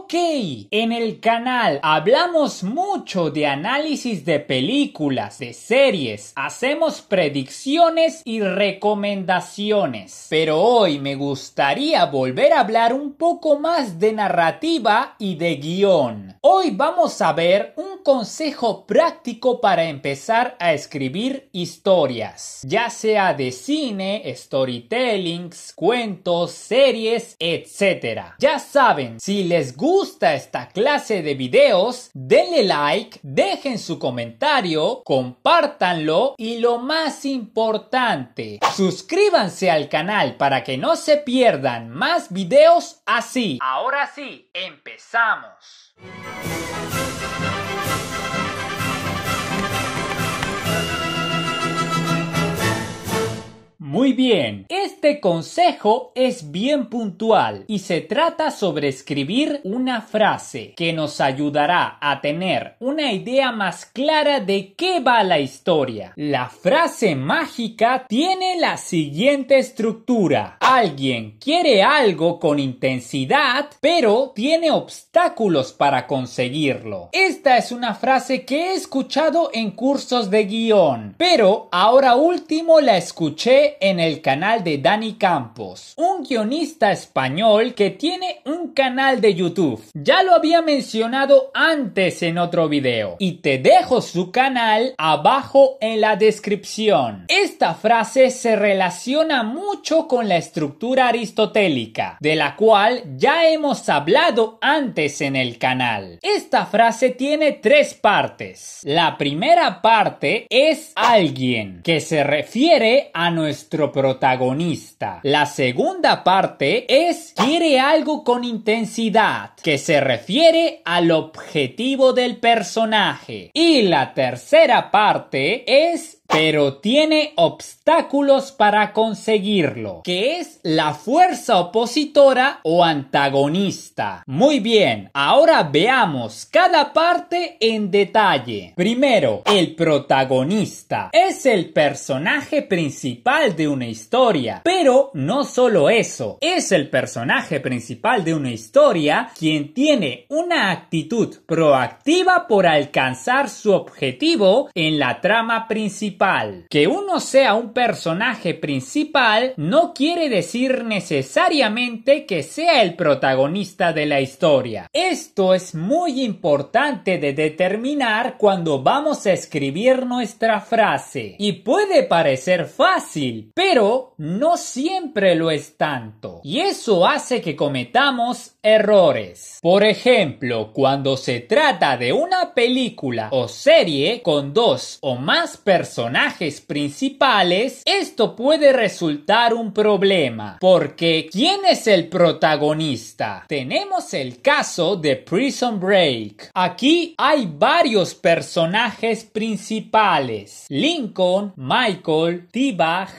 Ok, en el canal hablamos mucho de análisis de películas, de series, hacemos predicciones y recomendaciones, pero hoy me gustaría volver a hablar un poco más de narrativa y de guión. Hoy vamos a ver un consejo práctico para empezar a escribir historias, ya sea de cine, storytellings, cuentos, series, etc. Ya saben, si les gusta gusta esta clase de videos, denle like, dejen su comentario, compártanlo y lo más importante, suscríbanse al canal para que no se pierdan más videos así. Ahora sí, empezamos. Muy bien, este consejo es bien puntual y se trata sobre escribir una frase que nos ayudará a tener una idea más clara de qué va la historia. La frase mágica tiene la siguiente estructura. Alguien quiere algo con intensidad, pero tiene obstáculos para conseguirlo. Esta es una frase que he escuchado en cursos de guión, pero ahora último la escuché en el canal de Dani Campos, un guionista español que tiene un canal de YouTube. Ya lo había mencionado antes en otro video y te dejo su canal abajo en la descripción. Esta frase se relaciona mucho con la estructura aristotélica, de la cual ya hemos hablado antes en el canal. Esta frase tiene tres partes. La primera parte es alguien, que se refiere a nuestro protagonista. La segunda parte es quiere algo con intensidad, que se refiere al objetivo del personaje. Y la tercera parte es pero tiene obstáculos para conseguirlo, que es la fuerza opositora o antagonista. Muy bien, ahora veamos cada parte en detalle. Primero, el protagonista. Es el personaje principal de una historia, pero no solo eso, es el personaje principal de una historia quien tiene una actitud proactiva por alcanzar su objetivo en la trama principal que uno sea un personaje principal no quiere decir necesariamente que sea el protagonista de la historia. Esto es muy importante de determinar cuando vamos a escribir nuestra frase. Y puede parecer fácil, pero no siempre lo es tanto. Y eso hace que cometamos errores. Por ejemplo, cuando se trata de una película o serie con dos o más personajes, personajes principales, esto puede resultar un problema, porque ¿quién es el protagonista? Tenemos el caso de Prison Break. Aquí hay varios personajes principales, Lincoln, Michael, t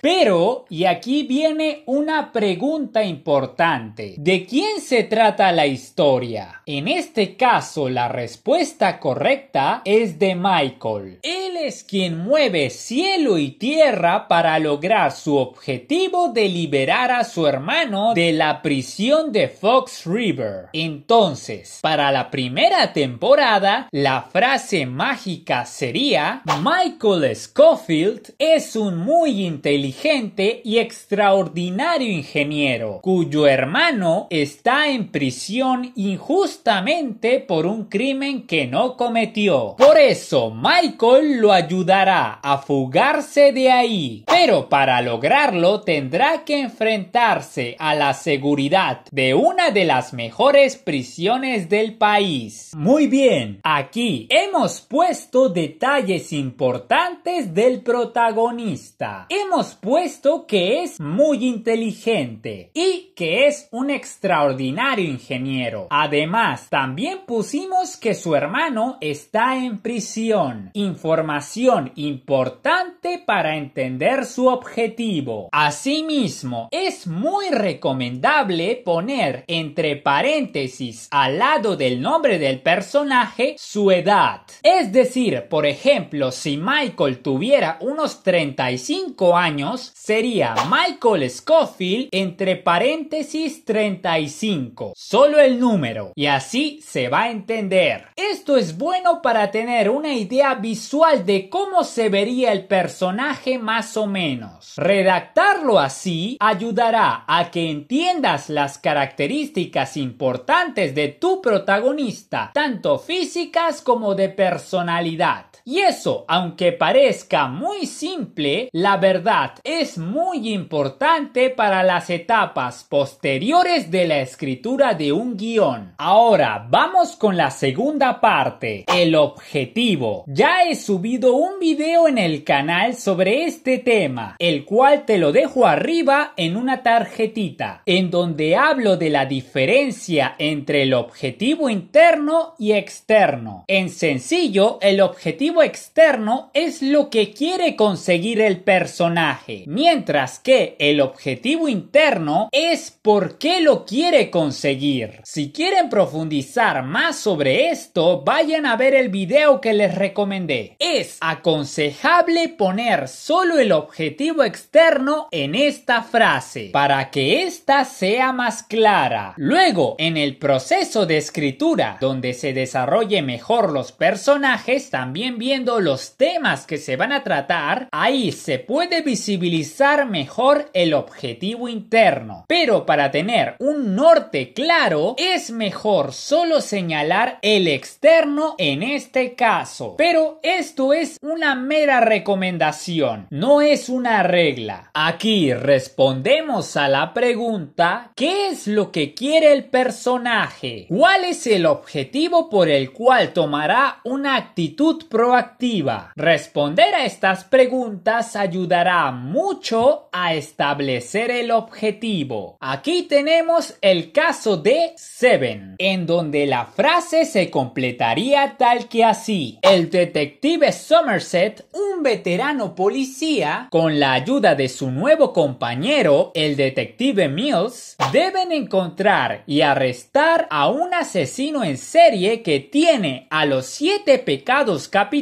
pero, y aquí viene una pregunta importante, ¿de quién se trata la historia? En este caso, la respuesta correcta es de Michael. Él es quien mueve cielo y tierra para lograr su objetivo de liberar a su hermano de la prisión de Fox River. Entonces, para la primera temporada, la frase mágica sería Michael Scofield es un muy inteligente y extraordinario ingeniero cuyo hermano está en prisión injustamente por un crimen que no cometió. Por eso, Michael lo ayudará a fugarse de ahí. Pero para lograrlo tendrá que enfrentarse a la seguridad de una de las mejores prisiones del país. Muy bien, aquí hemos puesto detalles importantes del protagonista. Hemos puesto que es muy inteligente y que es un extraordinario ingeniero. Además, también pusimos que su hermano está en prisión. Información importante importante para entender su objetivo. Asimismo, es muy recomendable poner entre paréntesis al lado del nombre del personaje su edad. Es decir, por ejemplo, si Michael tuviera unos 35 años, sería Michael Scofield entre paréntesis 35. Solo el número. Y así se va a entender. Esto es bueno para tener una idea visual de cómo se vería el personaje más o menos. Redactarlo así ayudará a que entiendas las características importantes de tu protagonista, tanto físicas como de personalidad. Y eso, aunque parezca muy simple, la verdad es muy importante para las etapas posteriores de la escritura de un guión. Ahora, vamos con la segunda parte, el objetivo. Ya he subido un video en el canal sobre este tema, el cual te lo dejo arriba en una tarjetita, en donde hablo de la diferencia entre el objetivo interno y externo. En sencillo, el objetivo externo es lo que quiere conseguir el personaje, mientras que el objetivo interno es por qué lo quiere conseguir. Si quieren profundizar más sobre esto, vayan a ver el video que les recomendé. Es aconsejable poner solo el objetivo externo en esta frase para que ésta sea más clara. Luego, en el proceso de escritura, donde se desarrolle mejor los personajes, también viendo los temas que se van a tratar, ahí se puede visibilizar mejor el objetivo interno. Pero para tener un norte claro, es mejor solo señalar el externo en este caso. Pero esto es una mera recomendación, no es una regla. Aquí respondemos a la pregunta, ¿qué es lo que quiere el personaje? ¿Cuál es el objetivo por el cual tomará una actitud activa Responder a estas preguntas ayudará mucho a establecer el objetivo. Aquí tenemos el caso de Seven, en donde la frase se completaría tal que así. El detective Somerset, un veterano policía, con la ayuda de su nuevo compañero, el detective Mills, deben encontrar y arrestar a un asesino en serie que tiene a los siete pecados capitales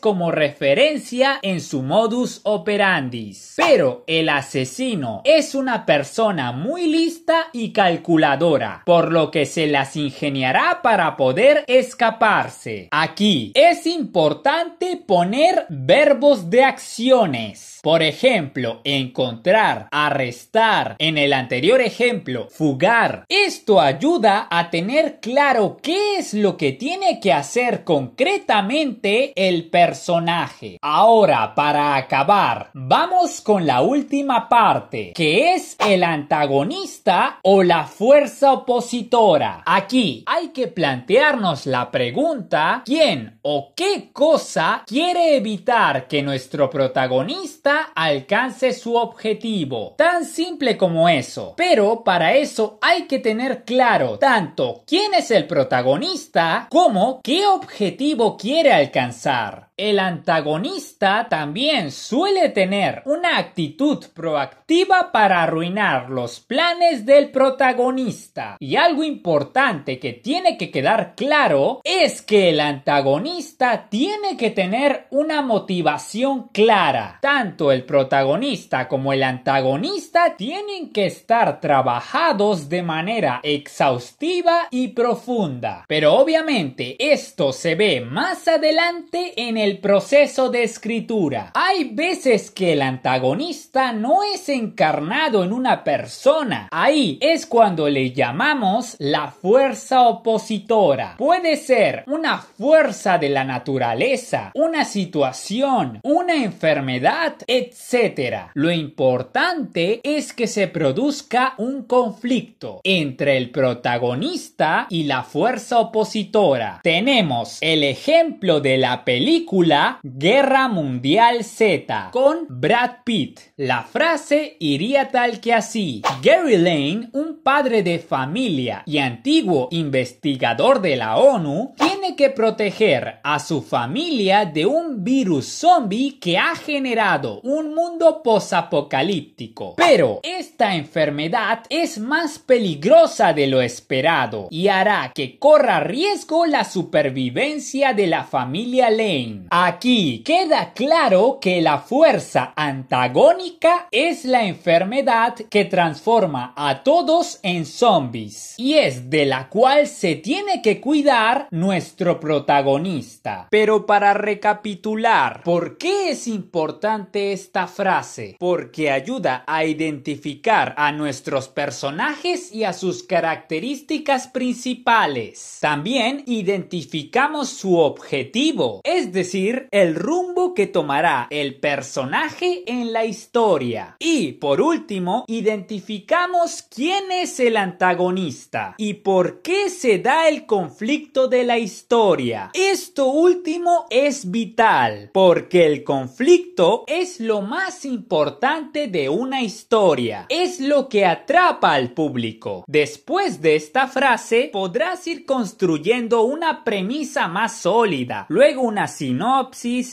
como referencia en su modus operandi. Pero el asesino es una persona muy lista y calculadora, por lo que se las ingeniará para poder escaparse. Aquí es importante poner verbos de acciones por ejemplo, encontrar, arrestar, en el anterior ejemplo, fugar. Esto ayuda a tener claro qué es lo que tiene que hacer concretamente el personaje. Ahora, para acabar, vamos con la última parte, que es el antagonista o la fuerza opositora. Aquí hay que plantearnos la pregunta, ¿quién o qué cosa quiere evitar que nuestro protagonista alcance su objetivo. Tan simple como eso. Pero para eso hay que tener claro tanto quién es el protagonista como qué objetivo quiere alcanzar. El antagonista también suele tener una actitud proactiva para arruinar los planes del protagonista. Y algo importante que tiene que quedar claro es que el antagonista tiene que tener una motivación clara. Tanto el protagonista como el antagonista tienen que estar trabajados de manera exhaustiva y profunda. Pero obviamente esto se ve más adelante en el el proceso de escritura. Hay veces que el antagonista no es encarnado en una persona. Ahí es cuando le llamamos la fuerza opositora. Puede ser una fuerza de la naturaleza, una situación, una enfermedad, etc. Lo importante es que se produzca un conflicto entre el protagonista y la fuerza opositora. Tenemos el ejemplo de la película Guerra Mundial Z con Brad Pitt. La frase iría tal que así. Gary Lane, un padre de familia y antiguo investigador de la ONU, tiene que proteger a su familia de un virus zombie que ha generado un mundo posapocalíptico. Pero esta enfermedad es más peligrosa de lo esperado y hará que corra riesgo la supervivencia de la familia Lane. Aquí queda claro que la fuerza antagónica es la enfermedad que transforma a todos en zombies y es de la cual se tiene que cuidar nuestro protagonista. Pero para recapitular, ¿por qué es importante esta frase? Porque ayuda a identificar a nuestros personajes y a sus características principales. También identificamos su objetivo, es decir, el rumbo que tomará el personaje en la historia. Y por último, identificamos quién es el antagonista y por qué se da el conflicto de la historia. Esto último es vital, porque el conflicto es lo más importante de una historia, es lo que atrapa al público. Después de esta frase, podrás ir construyendo una premisa más sólida, luego una sinopsis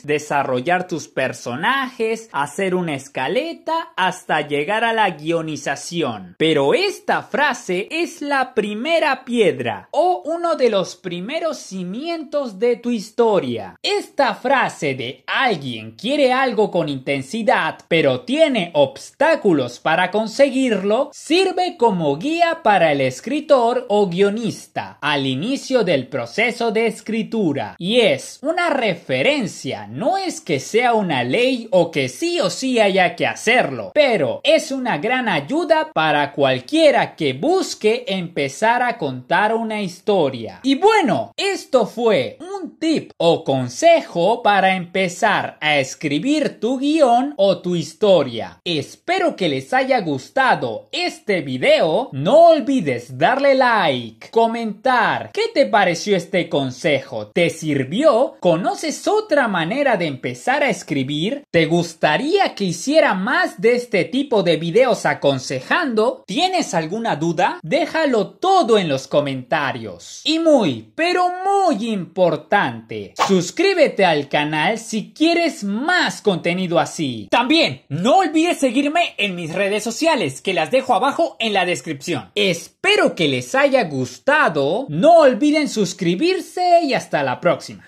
desarrollar tus personajes, hacer una escaleta, hasta llegar a la guionización. Pero esta frase es la primera piedra o uno de los primeros cimientos de tu historia. Esta frase de alguien quiere algo con intensidad, pero tiene obstáculos para conseguirlo, sirve como guía para el escritor o guionista al inicio del proceso de escritura y es una referencia no es que sea una ley o que sí o sí haya que hacerlo, pero es una gran ayuda para cualquiera que busque empezar a contar una historia. Y bueno, esto fue un tip o consejo para empezar a escribir tu guión o tu historia. Espero que les haya gustado este video. No olvides darle like, comentar qué te pareció este consejo, te sirvió, conoces otra manera de empezar a escribir? ¿Te gustaría que hiciera más de este tipo de videos aconsejando? ¿Tienes alguna duda? Déjalo todo en los comentarios. Y muy, pero muy importante, suscríbete al canal si quieres más contenido así. También, no olvides seguirme en mis redes sociales, que las dejo abajo en la descripción. Espero que les haya gustado. No olviden suscribirse y hasta la próxima.